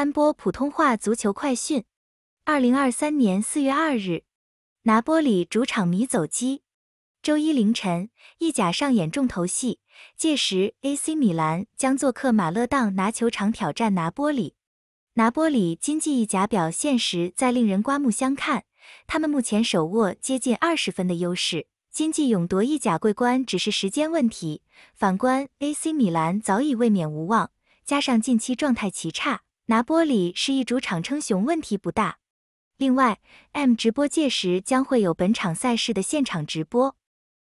三波普通话足球快讯：二零二三年四月二日，拿波里主场迷走基。周一凌晨，意甲上演重头戏，届时 AC 米兰将做客马勒当拿球场挑战拿波里。拿波里今季意甲表现实在令人刮目相看，他们目前手握接近二十分的优势，今季勇夺意甲桂冠只是时间问题。反观 AC 米兰早已卫冕无望，加上近期状态奇差。拿玻里是一主场称雄，问题不大。另外，M 直播届时将会有本场赛事的现场直播。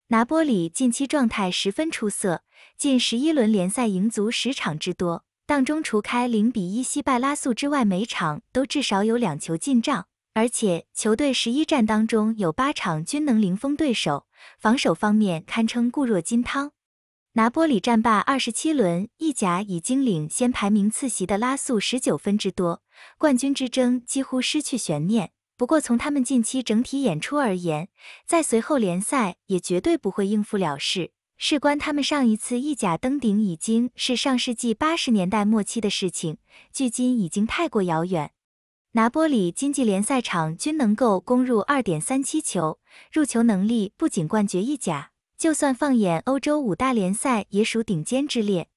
拿玻里近期状态十分出色，近十一轮联赛赢足十场之多，当中除开零比一惜败拉素之外，每场都至少有两球进账，而且球队十一战当中有八场均能零封对手，防守方面堪称固若金汤。拿波里战罢二十七轮意甲，已经领先排名次席的拉素十九分之多，冠军之争几乎失去悬念。不过，从他们近期整体演出而言，在随后联赛也绝对不会应付了事。事关他们上一次意甲登顶，已经是上世纪八十年代末期的事情，距今已经太过遥远。拿波里经济联赛场均能够攻入二点三七球，入球能力不仅冠绝意甲。就算放眼欧洲五大联赛，也属顶尖之列。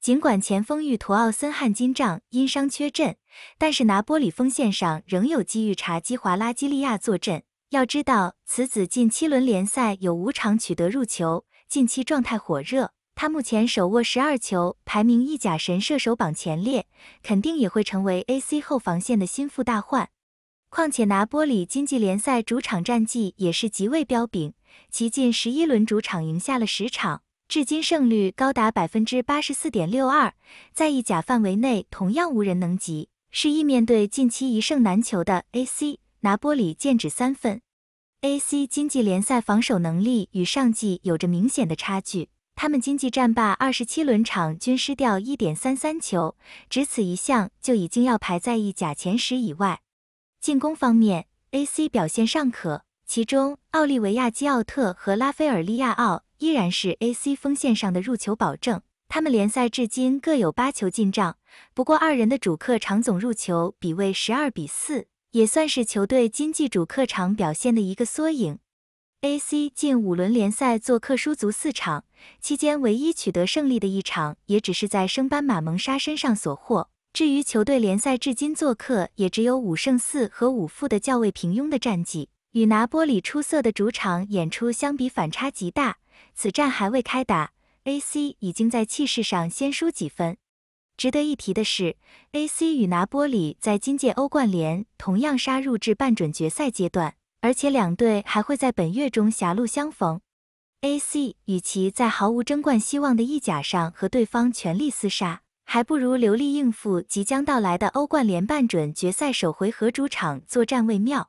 尽管前锋域图奥森汉金帐因伤缺阵，但是拿波里锋线上仍有机遇查基华拉基利亚坐镇。要知道，此子近七轮联赛有五场取得入球，近期状态火热。他目前手握十二球，排名意甲神射手榜前列，肯定也会成为 AC 后防线的心腹大患。况且，拿波里经济联赛主场战绩也是极为彪炳。其近十一轮主场赢下了十场，至今胜率高达百分之八十四点六二，在意甲范围内同样无人能及。是意面对近期一胜难求的 AC 拿波里剑指三分。AC 今季联赛防守能力与上季有着明显的差距，他们经济战罢二十七轮场均失掉一点三三球，只此一项就已经要排在意甲前十以外。进攻方面，AC 表现尚可。其中，奥利维亚基奥特和拉菲尔利亚奥依然是 AC 锋线上的入球保证，他们联赛至今各有八球进账。不过，二人的主客场总入球比为十二比四，也算是球队今季主客场表现的一个缩影。AC 近五轮联赛做客输足四场，期间唯一取得胜利的一场也只是在升班马蒙沙身上所获。至于球队联赛至今做客也只有五胜四和五负的较为平庸的战绩。与拿波里出色的主场演出相比，反差极大。此战还未开打，AC 已经在气势上先输几分。值得一提的是，AC 与拿波里在今届欧冠联同样杀入至半准决赛阶段，而且两队还会在本月中狭路相逢。AC 与其在毫无争冠希望的意甲上和对方全力厮杀，还不如流利应付即将到来的欧冠联半准决赛首回合主场作战为妙。